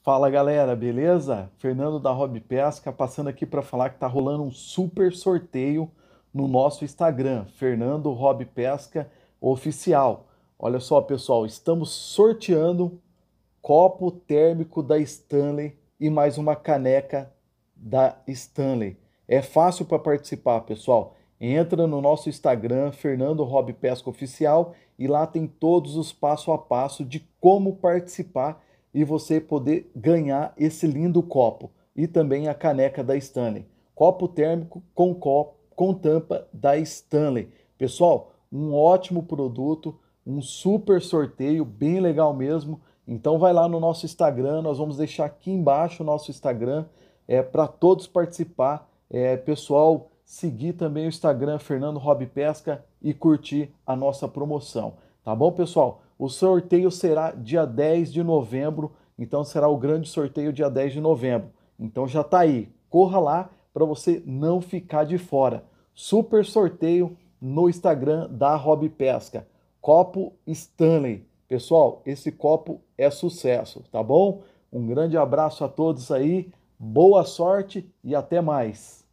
Fala galera, beleza? Fernando da Hobby Pesca passando aqui para falar que tá rolando um super sorteio no nosso Instagram, Fernando Hobby Pesca Oficial. Olha só, pessoal, estamos sorteando copo térmico da Stanley e mais uma caneca da Stanley. É fácil para participar, pessoal. Entra no nosso Instagram, Fernando Hobby Pesca Oficial, e lá tem todos os passo a passo de como participar e você poder ganhar esse lindo copo e também a caneca da Stanley. Copo térmico com, copo, com tampa da Stanley. Pessoal, um ótimo produto, um super sorteio, bem legal mesmo. Então vai lá no nosso Instagram, nós vamos deixar aqui embaixo o nosso Instagram é, para todos participar. É, pessoal, seguir também o Instagram Fernando Rob Pesca e curtir a nossa promoção. Tá bom, pessoal? O sorteio será dia 10 de novembro, então será o grande sorteio dia 10 de novembro. Então já está aí, corra lá para você não ficar de fora. Super sorteio no Instagram da Hobby Pesca. Copo Stanley. Pessoal, esse copo é sucesso, tá bom? Um grande abraço a todos aí, boa sorte e até mais.